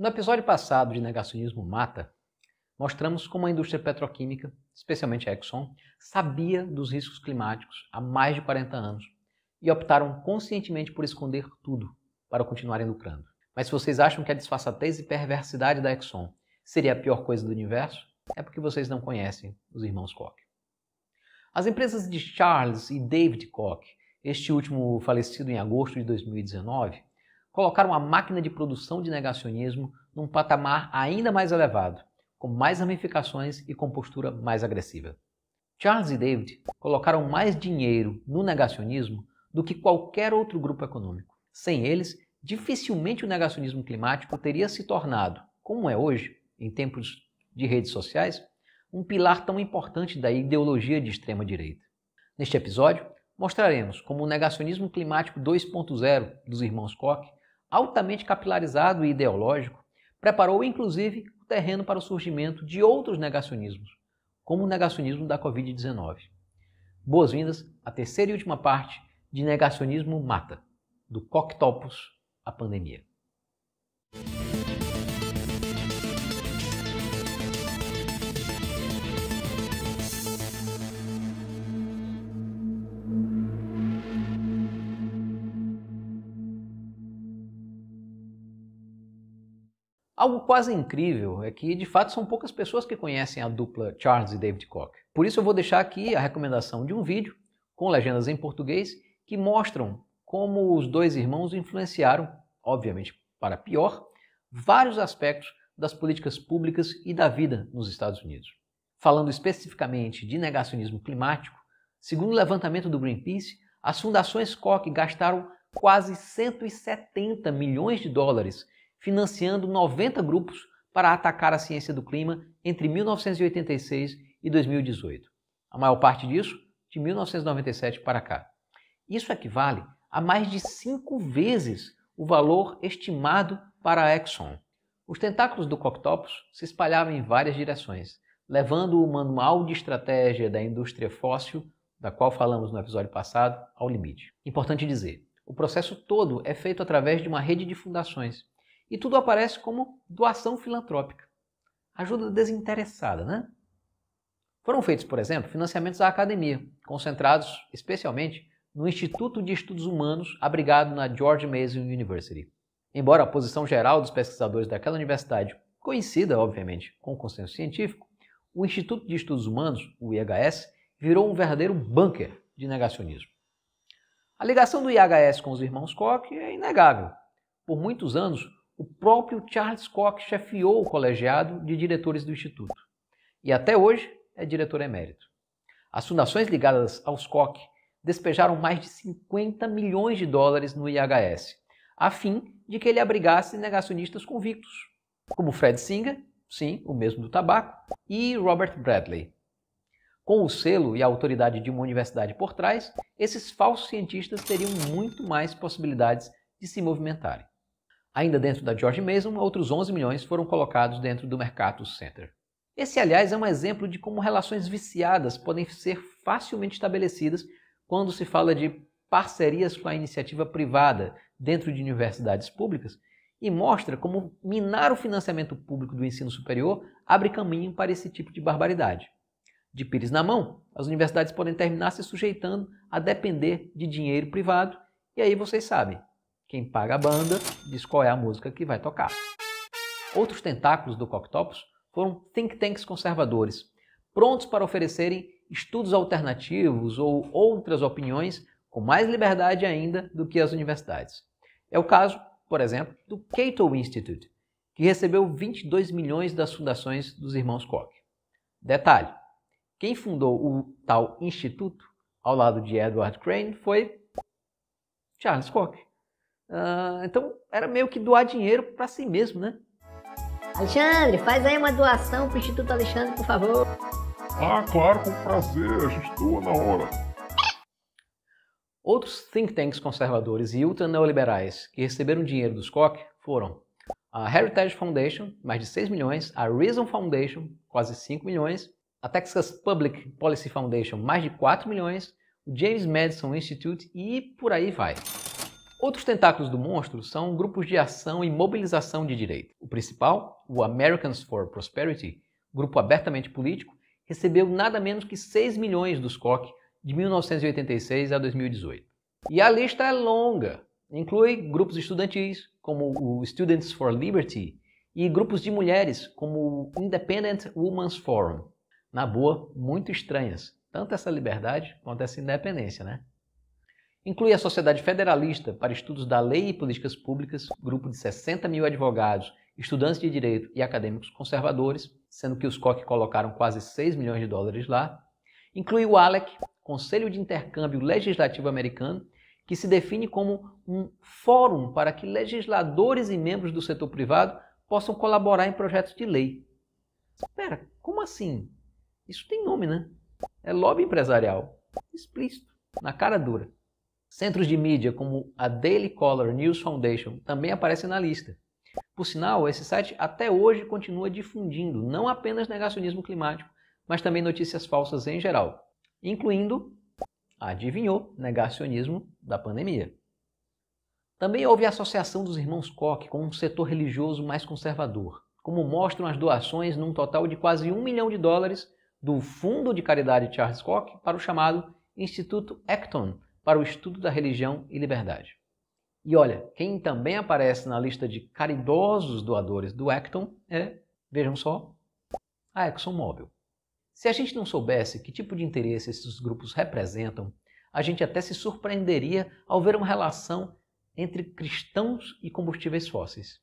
No episódio passado de Negacionismo Mata, mostramos como a indústria petroquímica, especialmente a Exxon, sabia dos riscos climáticos há mais de 40 anos e optaram conscientemente por esconder tudo para continuarem lucrando. Mas se vocês acham que a disfarçatez e perversidade da Exxon seria a pior coisa do universo, é porque vocês não conhecem os irmãos Koch. As empresas de Charles e David Koch, este último falecido em agosto de 2019, colocar uma máquina de produção de negacionismo num patamar ainda mais elevado, com mais ramificações e com postura mais agressiva. Charles e David colocaram mais dinheiro no negacionismo do que qualquer outro grupo econômico. Sem eles, dificilmente o negacionismo climático teria se tornado, como é hoje, em tempos de redes sociais, um pilar tão importante da ideologia de extrema-direita. Neste episódio, mostraremos como o negacionismo climático 2.0 dos irmãos Koch altamente capilarizado e ideológico, preparou inclusive o terreno para o surgimento de outros negacionismos, como o negacionismo da Covid-19. Boas-vindas à terceira e última parte de Negacionismo Mata, do Coctopus à Pandemia. Algo quase incrível é que, de fato, são poucas pessoas que conhecem a dupla Charles e David Koch. Por isso, eu vou deixar aqui a recomendação de um vídeo com legendas em português que mostram como os dois irmãos influenciaram, obviamente para pior, vários aspectos das políticas públicas e da vida nos Estados Unidos. Falando especificamente de negacionismo climático, segundo o levantamento do Greenpeace, as fundações Koch gastaram quase 170 milhões de dólares financiando 90 grupos para atacar a ciência do clima entre 1986 e 2018. A maior parte disso, de 1997 para cá. Isso equivale a mais de cinco vezes o valor estimado para a Exxon. Os tentáculos do Coctopus se espalhavam em várias direções, levando o manual de estratégia da indústria fóssil, da qual falamos no episódio passado, ao limite. Importante dizer, o processo todo é feito através de uma rede de fundações, e tudo aparece como doação filantrópica. Ajuda desinteressada, né? Foram feitos, por exemplo, financiamentos à academia, concentrados especialmente no Instituto de Estudos Humanos, abrigado na George Mason University. Embora a posição geral dos pesquisadores daquela universidade, coincida, obviamente, com o consenso científico, o Instituto de Estudos Humanos, o IHS, virou um verdadeiro bunker de negacionismo. A ligação do IHS com os irmãos Koch é inegável. Por muitos anos, o próprio Charles Koch chefiou o colegiado de diretores do Instituto e até hoje é diretor emérito. As fundações ligadas aos Koch despejaram mais de 50 milhões de dólares no IHS, a fim de que ele abrigasse negacionistas convictos, como Fred Singer, sim, o mesmo do tabaco, e Robert Bradley. Com o selo e a autoridade de uma universidade por trás, esses falsos cientistas teriam muito mais possibilidades de se movimentarem. Ainda dentro da George Mason, outros 11 milhões foram colocados dentro do Mercatus Center. Esse, aliás, é um exemplo de como relações viciadas podem ser facilmente estabelecidas quando se fala de parcerias com a iniciativa privada dentro de universidades públicas e mostra como minar o financiamento público do ensino superior abre caminho para esse tipo de barbaridade. De pires na mão, as universidades podem terminar se sujeitando a depender de dinheiro privado, e aí vocês sabem, quem paga a banda diz qual é a música que vai tocar. Outros tentáculos do Coctopus foram think tanks conservadores, prontos para oferecerem estudos alternativos ou outras opiniões com mais liberdade ainda do que as universidades. É o caso, por exemplo, do Cato Institute, que recebeu 22 milhões das fundações dos irmãos Koch. Detalhe: quem fundou o tal instituto, ao lado de Edward Crane, foi Charles Koch. Ah, então era meio que doar dinheiro para si mesmo, né? Alexandre, faz aí uma doação para o Instituto Alexandre, por favor. Ah, claro, com prazer, a gente doa na hora. Outros think tanks conservadores e ultra-neoliberais que receberam dinheiro dos Koch foram a Heritage Foundation, mais de 6 milhões, a Reason Foundation, quase 5 milhões, a Texas Public Policy Foundation, mais de 4 milhões, o James Madison Institute e por aí vai. Outros tentáculos do monstro são grupos de ação e mobilização de direita. O principal, o Americans for Prosperity, grupo abertamente político, recebeu nada menos que 6 milhões dos COC de 1986 a 2018. E a lista é longa. Inclui grupos estudantis, como o Students for Liberty, e grupos de mulheres, como o Independent Women's Forum. Na boa, muito estranhas. Tanto essa liberdade quanto essa independência, né? Inclui a Sociedade Federalista para Estudos da Lei e Políticas Públicas, grupo de 60 mil advogados, estudantes de direito e acadêmicos conservadores, sendo que os COC colocaram quase 6 milhões de dólares lá. Inclui o ALEC, Conselho de Intercâmbio Legislativo Americano, que se define como um fórum para que legisladores e membros do setor privado possam colaborar em projetos de lei. Espera, como assim? Isso tem nome, né? É lobby empresarial. Explícito, na cara dura. Centros de mídia como a Daily Caller News Foundation também aparecem na lista. Por sinal, esse site até hoje continua difundindo não apenas negacionismo climático, mas também notícias falsas em geral, incluindo, adivinhou, negacionismo da pandemia. Também houve a associação dos irmãos Koch com um setor religioso mais conservador, como mostram as doações num total de quase um milhão de dólares do Fundo de Caridade Charles Koch para o chamado Instituto Acton, para o estudo da religião e liberdade. E olha, quem também aparece na lista de caridosos doadores do Acton é, vejam só, a ExxonMobil. Se a gente não soubesse que tipo de interesse esses grupos representam, a gente até se surpreenderia ao ver uma relação entre cristãos e combustíveis fósseis.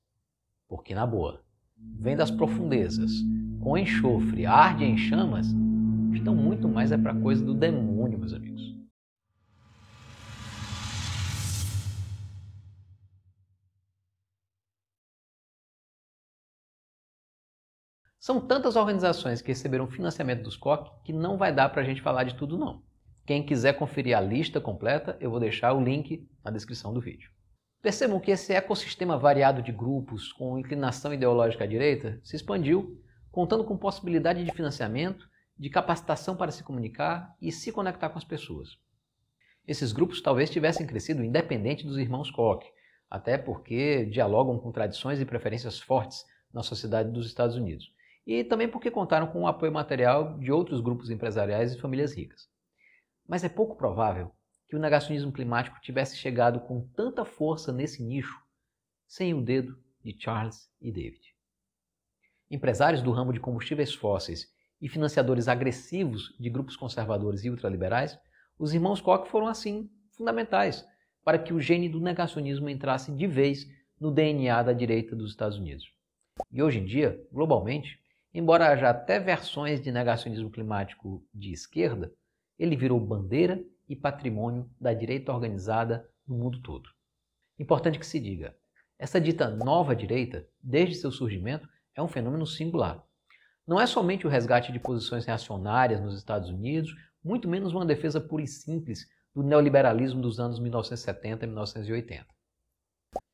Porque, na boa, vem das profundezas, com enxofre, arde em chamas, estão muito mais é para coisa do demônio, meus amigos. São tantas organizações que receberam financiamento dos COC que não vai dar para a gente falar de tudo não. Quem quiser conferir a lista completa, eu vou deixar o link na descrição do vídeo. Percebam que esse ecossistema variado de grupos com inclinação ideológica à direita se expandiu, contando com possibilidade de financiamento, de capacitação para se comunicar e se conectar com as pessoas. Esses grupos talvez tivessem crescido independente dos irmãos Koch, até porque dialogam com tradições e preferências fortes na sociedade dos Estados Unidos e também porque contaram com o apoio material de outros grupos empresariais e famílias ricas. Mas é pouco provável que o negacionismo climático tivesse chegado com tanta força nesse nicho sem o dedo de Charles e David. Empresários do ramo de combustíveis fósseis e financiadores agressivos de grupos conservadores e ultraliberais, os irmãos Koch foram assim fundamentais para que o gene do negacionismo entrasse de vez no DNA da direita dos Estados Unidos. E hoje em dia, globalmente, embora haja até versões de negacionismo climático de esquerda, ele virou bandeira e patrimônio da direita organizada no mundo todo. Importante que se diga, essa dita nova direita, desde seu surgimento, é um fenômeno singular. Não é somente o resgate de posições reacionárias nos Estados Unidos, muito menos uma defesa pura e simples do neoliberalismo dos anos 1970 e 1980.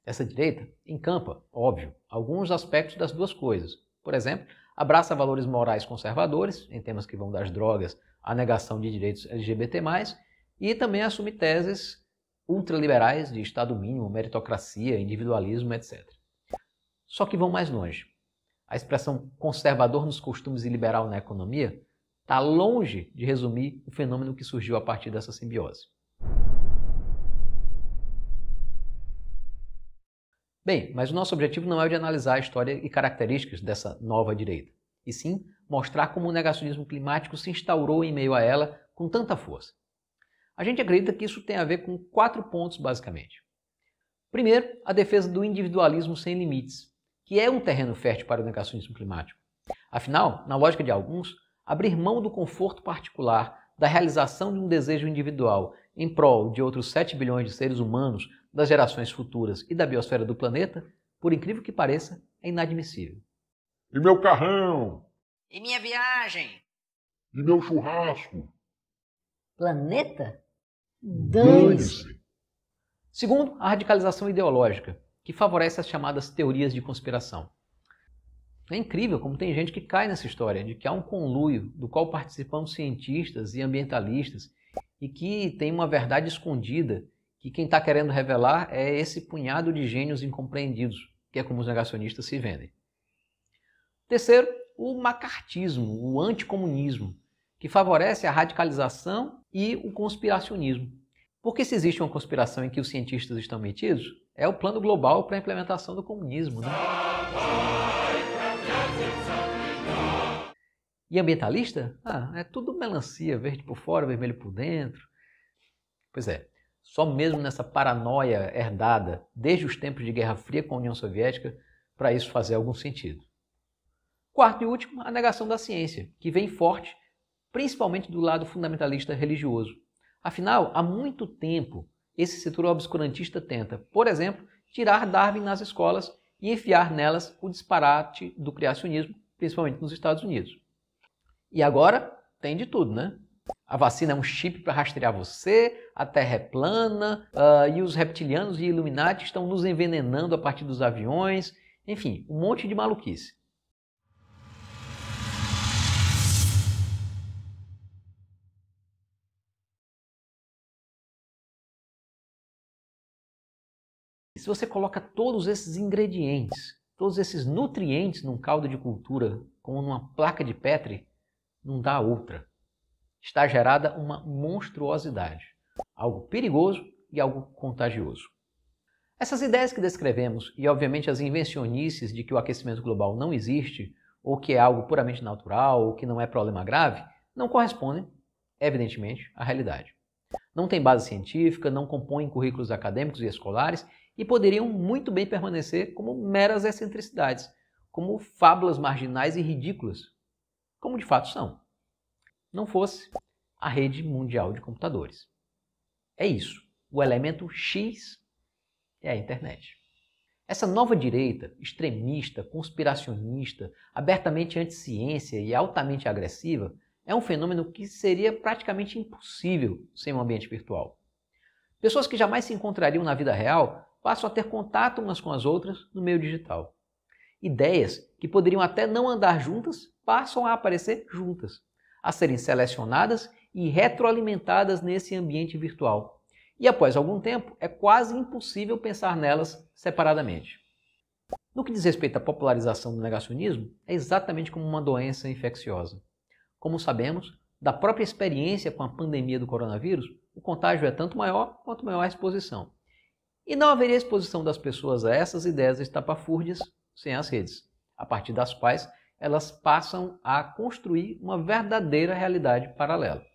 Essa direita encampa, óbvio, alguns aspectos das duas coisas. Por exemplo, abraça valores morais conservadores, em temas que vão das drogas à negação de direitos LGBT, e também assume teses ultraliberais de Estado mínimo, meritocracia, individualismo, etc. Só que vão mais longe. A expressão conservador nos costumes e liberal na economia está longe de resumir o fenômeno que surgiu a partir dessa simbiose. Bem, mas o nosso objetivo não é o de analisar a história e características dessa nova direita, e sim mostrar como o negacionismo climático se instaurou em meio a ela com tanta força. A gente acredita que isso tem a ver com quatro pontos, basicamente. Primeiro, a defesa do individualismo sem limites, que é um terreno fértil para o negacionismo climático. Afinal, na lógica de alguns, abrir mão do conforto particular, da realização de um desejo individual em prol de outros 7 bilhões de seres humanos das gerações futuras e da biosfera do planeta, por incrível que pareça, é inadmissível. E meu carrão? E minha viagem? E meu churrasco? Planeta? Dane-se! Segundo, a radicalização ideológica, que favorece as chamadas teorias de conspiração. É incrível como tem gente que cai nessa história de que há um conluio do qual participam cientistas e ambientalistas e que tem uma verdade escondida que quem está querendo revelar é esse punhado de gênios incompreendidos, que é como os negacionistas se vendem. Terceiro, o macartismo, o anticomunismo, que favorece a radicalização e o conspiracionismo. Porque se existe uma conspiração em que os cientistas estão metidos, é o plano global para a implementação do comunismo. Né? E ambientalista? Ah, é tudo melancia, verde por fora, vermelho por dentro. Pois é, só mesmo nessa paranoia herdada desde os tempos de Guerra Fria com a União Soviética para isso fazer algum sentido. Quarto e último, a negação da ciência, que vem forte principalmente do lado fundamentalista religioso. Afinal, há muito tempo esse setor obscurantista tenta, por exemplo, tirar Darwin nas escolas e enfiar nelas o disparate do criacionismo, principalmente nos Estados Unidos. E agora tem de tudo, né? A vacina é um chip para rastrear você, a Terra é plana uh, e os reptilianos e Illuminati estão nos envenenando a partir dos aviões. Enfim, um monte de maluquice. se você coloca todos esses ingredientes, todos esses nutrientes num caldo de cultura, como numa placa de Petri, não dá outra está gerada uma monstruosidade, algo perigoso e algo contagioso. Essas ideias que descrevemos e, obviamente, as invencionices de que o aquecimento global não existe, ou que é algo puramente natural, ou que não é problema grave, não correspondem, evidentemente, à realidade. Não têm base científica, não compõem currículos acadêmicos e escolares e poderiam muito bem permanecer como meras excentricidades, como fábulas marginais e ridículas, como de fato são não fosse a rede mundial de computadores. É isso. O elemento X é a internet. Essa nova direita, extremista, conspiracionista, abertamente anti-ciência e altamente agressiva, é um fenômeno que seria praticamente impossível sem um ambiente virtual. Pessoas que jamais se encontrariam na vida real passam a ter contato umas com as outras no meio digital. Ideias que poderiam até não andar juntas passam a aparecer juntas a serem selecionadas e retroalimentadas nesse ambiente virtual. E após algum tempo, é quase impossível pensar nelas separadamente. No que diz respeito à popularização do negacionismo, é exatamente como uma doença infecciosa. Como sabemos, da própria experiência com a pandemia do coronavírus, o contágio é tanto maior quanto maior a exposição. E não haveria exposição das pessoas a essas ideias estapafúrdias sem as redes, a partir das quais elas passam a construir uma verdadeira realidade paralela.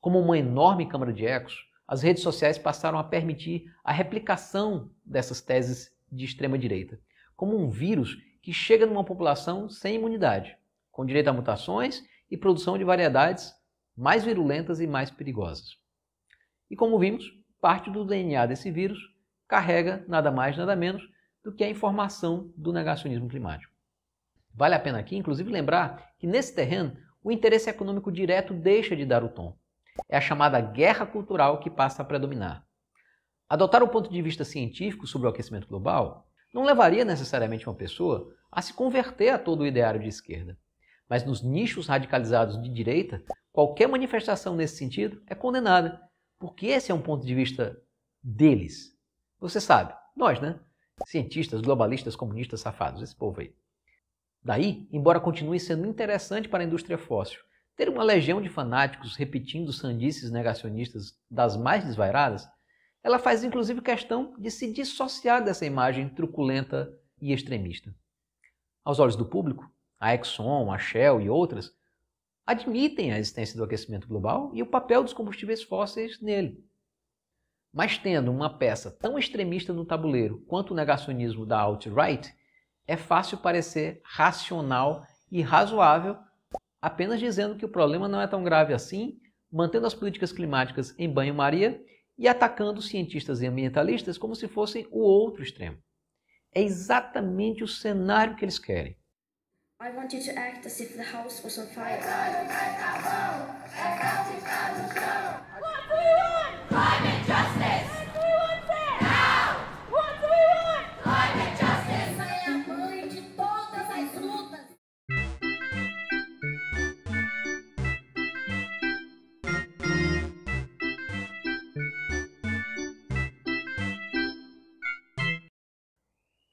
Como uma enorme câmara de ecos, as redes sociais passaram a permitir a replicação dessas teses de extrema-direita, como um vírus que chega numa população sem imunidade, com direito a mutações e produção de variedades mais virulentas e mais perigosas. E como vimos, parte do DNA desse vírus carrega nada mais, nada menos do que a informação do negacionismo climático. Vale a pena aqui, inclusive, lembrar que nesse terreno o interesse econômico direto deixa de dar o tom. É a chamada guerra cultural que passa a predominar. Adotar o ponto de vista científico sobre o aquecimento global não levaria necessariamente uma pessoa a se converter a todo o ideário de esquerda. Mas nos nichos radicalizados de direita, qualquer manifestação nesse sentido é condenada, porque esse é um ponto de vista deles. Você sabe, nós, né? Cientistas, globalistas, comunistas, safados, esse povo aí. Daí, embora continue sendo interessante para a indústria fóssil, ter uma legião de fanáticos repetindo sandices negacionistas das mais desvairadas, ela faz inclusive questão de se dissociar dessa imagem truculenta e extremista. Aos olhos do público, a Exxon, a Shell e outras admitem a existência do aquecimento global e o papel dos combustíveis fósseis nele. Mas tendo uma peça tão extremista no tabuleiro quanto o negacionismo da alt-right, é fácil parecer racional e razoável apenas dizendo que o problema não é tão grave assim, mantendo as políticas climáticas em banho-maria e atacando cientistas e ambientalistas como se fossem o outro extremo. É exatamente o cenário que eles querem. I want you to act as if the house was on fire. Climate justice!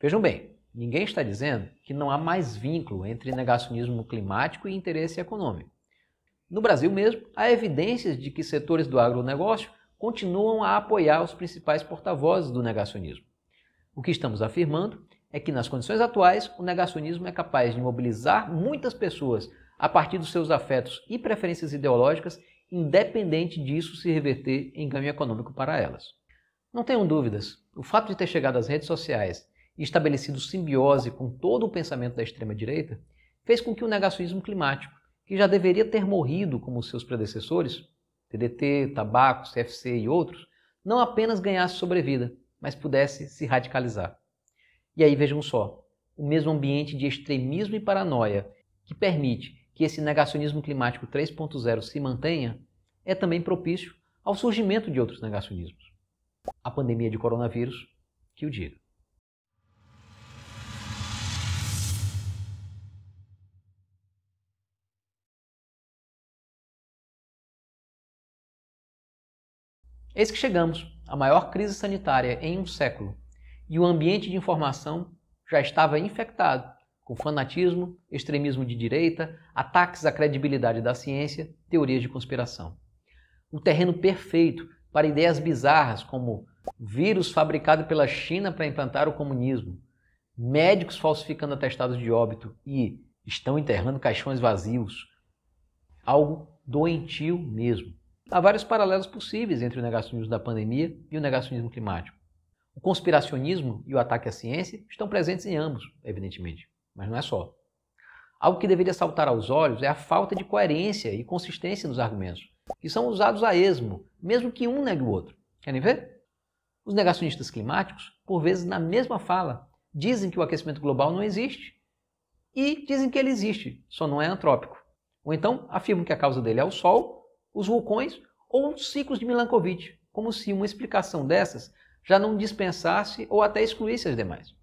Vejam bem, ninguém está dizendo que não há mais vínculo entre negacionismo climático e interesse econômico. No Brasil mesmo, há evidências de que setores do agronegócio continuam a apoiar os principais porta-vozes do negacionismo. O que estamos afirmando é que, nas condições atuais, o negacionismo é capaz de mobilizar muitas pessoas a partir dos seus afetos e preferências ideológicas, independente disso se reverter em ganho econômico para elas. Não tenham dúvidas, o fato de ter chegado às redes sociais e estabelecido simbiose com todo o pensamento da extrema-direita, fez com que o negacionismo climático, que já deveria ter morrido como seus predecessores, TDT, tabaco, CFC e outros, não apenas ganhasse sobrevida, mas pudesse se radicalizar. E aí vejam só, o mesmo ambiente de extremismo e paranoia que permite que esse negacionismo climático 3.0 se mantenha é também propício ao surgimento de outros negacionismos. A pandemia de coronavírus que o diga. Eis que chegamos à maior crise sanitária em um século e o ambiente de informação já estava infectado com fanatismo, extremismo de direita, ataques à credibilidade da ciência, teorias de conspiração. O terreno perfeito para ideias bizarras como vírus fabricado pela China para implantar o comunismo, médicos falsificando atestados de óbito e estão enterrando caixões vazios. Algo doentio mesmo. Há vários paralelos possíveis entre o negacionismo da pandemia e o negacionismo climático. O conspiracionismo e o ataque à ciência estão presentes em ambos, evidentemente, mas não é só. Algo que deveria saltar aos olhos é a falta de coerência e consistência dos argumentos, que são usados a esmo, mesmo que um negue o outro. Querem ver? Os negacionistas climáticos, por vezes na mesma fala, dizem que o aquecimento global não existe e dizem que ele existe, só não é antrópico. Ou então afirmam que a causa dele é o Sol os vulcões ou os ciclos de Milankovitch, como se uma explicação dessas já não dispensasse ou até excluísse as demais.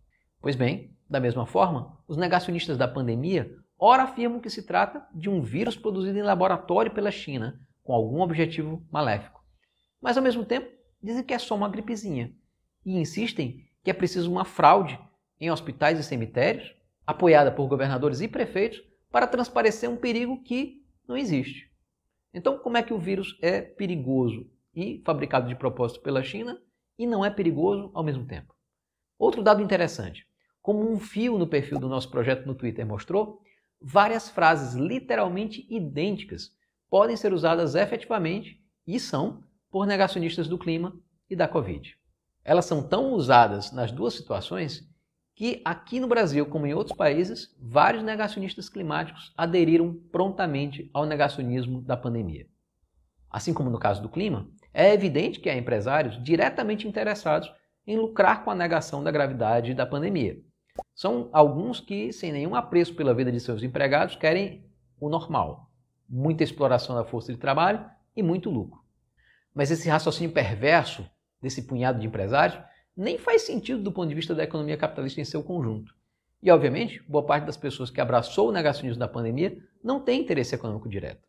Pois bem, da mesma forma, os negacionistas da pandemia ora afirmam que se trata de um vírus produzido em laboratório pela China com algum objetivo maléfico. Mas ao mesmo tempo, dizem que é só uma gripezinha e insistem que é preciso uma fraude em hospitais e cemitérios, apoiada por governadores e prefeitos, para transparecer um perigo que não existe. Então, como é que o vírus é perigoso e fabricado de propósito pela China e não é perigoso ao mesmo tempo? Outro dado interessante: como um fio no perfil do nosso projeto no Twitter mostrou, várias frases literalmente idênticas podem ser usadas efetivamente e são por negacionistas do clima e da Covid. Elas são tão usadas nas duas situações que aqui no Brasil, como em outros países, vários negacionistas climáticos aderiram prontamente ao negacionismo da pandemia. Assim como no caso do clima, é evidente que há empresários diretamente interessados em lucrar com a negação da gravidade da pandemia. São alguns que, sem nenhum apreço pela vida de seus empregados, querem o normal: muita exploração da força de trabalho e muito lucro. Mas esse raciocínio perverso desse punhado de empresários nem faz sentido do ponto de vista da economia capitalista em seu conjunto. E, obviamente, boa parte das pessoas que abraçou o negacionismo da pandemia não tem interesse econômico direto.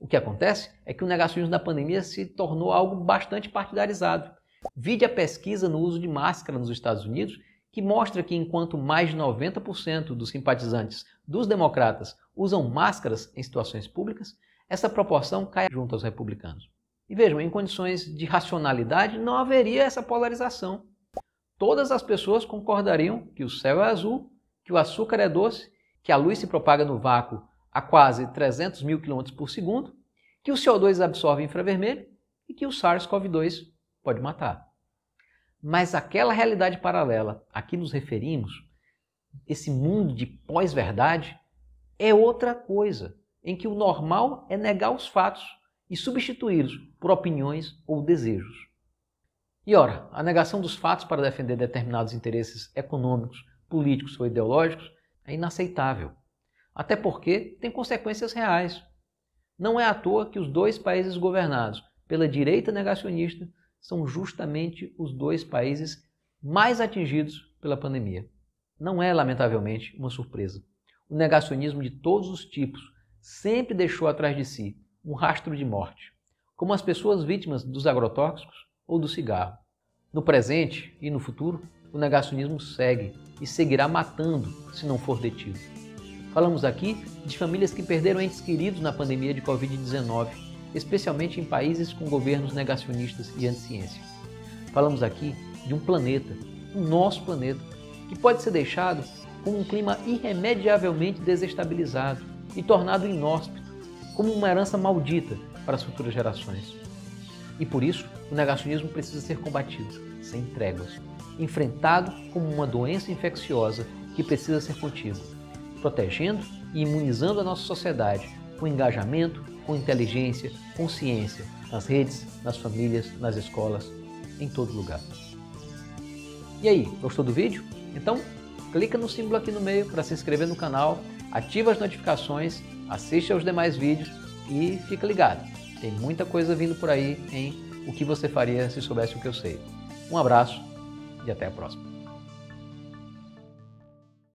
O que acontece é que o negacionismo da pandemia se tornou algo bastante partidarizado. Vide a pesquisa no uso de máscara nos Estados Unidos, que mostra que enquanto mais de 90% dos simpatizantes dos democratas usam máscaras em situações públicas, essa proporção cai junto aos republicanos. E vejam, em condições de racionalidade não haveria essa polarização todas as pessoas concordariam que o céu é azul, que o açúcar é doce, que a luz se propaga no vácuo a quase 300 mil km por segundo, que o CO2 absorve infravermelho e que o SARS-CoV-2 pode matar. Mas aquela realidade paralela a que nos referimos, esse mundo de pós-verdade, é outra coisa, em que o normal é negar os fatos e substituí-los por opiniões ou desejos. E ora, a negação dos fatos para defender determinados interesses econômicos, políticos ou ideológicos é inaceitável. Até porque tem consequências reais. Não é à toa que os dois países governados pela direita negacionista são justamente os dois países mais atingidos pela pandemia. Não é, lamentavelmente, uma surpresa. O negacionismo de todos os tipos sempre deixou atrás de si um rastro de morte, como as pessoas vítimas dos agrotóxicos ou do cigarro. No presente e no futuro, o negacionismo segue e seguirá matando se não for detido. Falamos aqui de famílias que perderam entes queridos na pandemia de Covid-19, especialmente em países com governos negacionistas e anti-ciência. Falamos aqui de um planeta, o nosso planeta, que pode ser deixado com um clima irremediavelmente desestabilizado e tornado inóspito, como uma herança maldita para as futuras gerações. E por isso, o negacionismo precisa ser combatido, sem tréguas, enfrentado como uma doença infecciosa que precisa ser contida, protegendo e imunizando a nossa sociedade com engajamento, com inteligência, com ciência, nas redes, nas famílias, nas escolas, em todo lugar. E aí, gostou do vídeo? Então, clica no símbolo aqui no meio para se inscrever no canal, ativa as notificações, assiste aos demais vídeos e fica ligado. Tem muita coisa vindo por aí em O que você faria se soubesse o que eu sei. Um abraço e até a próxima.